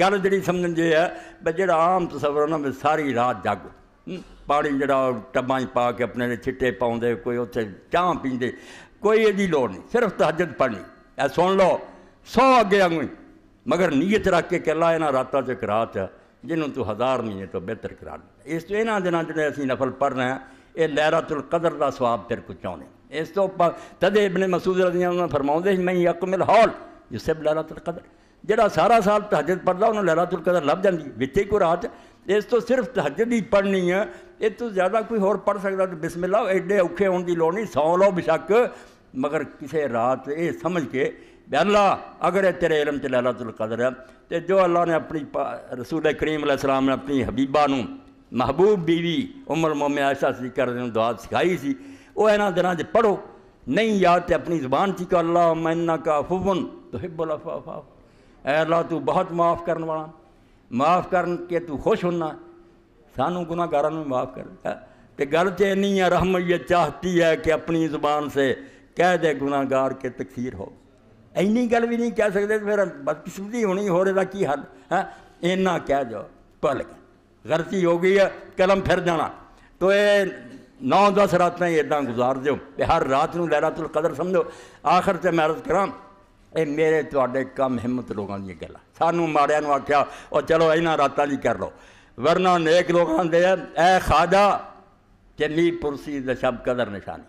गल जी समझे है जोड़ा आम तस्वर ना मैं सारी रात जागो हम्म, पानी जरा टबा पा के अपने छिट्टे पाँदे कोई उत्तर चाह पीते कोई यदी लड़ नहीं सिर्फ तहजत पढ़नी है सुन लो सौ अगे आगू मगर नीयत रख के कला इन्ह रात रात जिन्हों तू हज़ार महीने तो बेहतर करा इस तो इन दिन जो असं नफल पढ़ रहे हैं ये लहरा तुल कदर का स्वाब फिर कुचाने इस तो तदे अपने मसूद रदियाँ फरमाते ही मैं अकमिल हॉल जो सिब लहरा तुल कदर जोड़ा सारा साल तहजद पढ़ता उन्होंने लैला तुल कदर लभ जाती बिते को रात इस तो सिर्फ तहजद ही पढ़नी है इस तो ज़्यादा कोई होर पढ़ सकता तो बिस्मिला एडे औखे होने की लड़ नहीं सौ लो बिशक मगर किसी रात ये समझ के बहला अगर है तेरे इलम च लैला तुल कदर है तो जो अल्लाह ने अपनी प रसूल करीम सलाम ने अपनी हबीबा महबूब बीवी उमर मोमे ऐसा सी कर दुआ सिखाई सी वो इन्होंने दिनों पढ़ो नहीं याद तो अपनी जबान ची कर अल्लाह मैं इन्ना का फुबन तो हिब्बुल अफाफाफ अल्लाह तू बहुत माफ़ करने वाला माफ़ कर के तू खुश होना सानू गुनाहगारा में माफ़ कर तो गल तो इन्नी है रहमत ये चाहती है कि अपनी जुबान से कह दे गुनाहगार के तकसीर हो इन्नी गल भी नहीं कह सकते फिर बदकिस्मती होनी हो रहा की हल है इन्ना कह जाओ भल गया गलती हो गई है कलम फिर जाना तो ये नौ दस रात इदा गुजार दो हर रात को लैलातुल कदर समझो आखिर से मैं अर्ज करा ये मेरे थोड़े कम हिम्मत लोगों दी गल सू माड़िया आख्या और चलो इन्ह रात ही कर लो वरना नेक लोग आते हैं ऐ खाजा चली पुरसी दशब कदर निशानी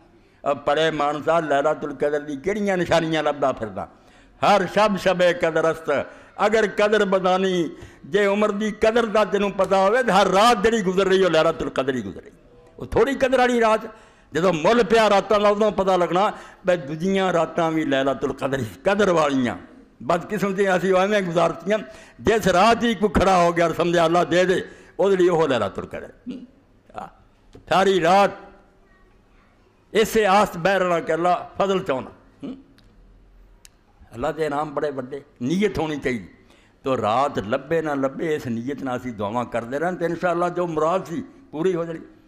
और परे मानसा लहरा तुल कदर की किड़िया निशानियां लगता फिर हर शब शबे कदरस्त अगर कदर बदानी जे उम्र की कदर का तेन पता हो हर रात जी गुजर रही हो लैला तुल कदर ही गुजर रही थोड़ी कदर आई रात जो मुल पिया रात उदों पता लगना भाई दूजिया रात भी लैला तुल कदर कदर वाली बदकिस्मती असं एवें गुजारती जिस रात ही खड़ा हो गया समझाला दे दे लैला तुल कदर सारी रात इसे आस बहरना कला फजल चाहना अल्लाह के नाम बड़े व्डे नीयत होनी चाहिए तो रात लभे ना लभे इस नीयत ना असं दुआव करते रहते इन शाला जो मुराद सी पूरी हो जाएगी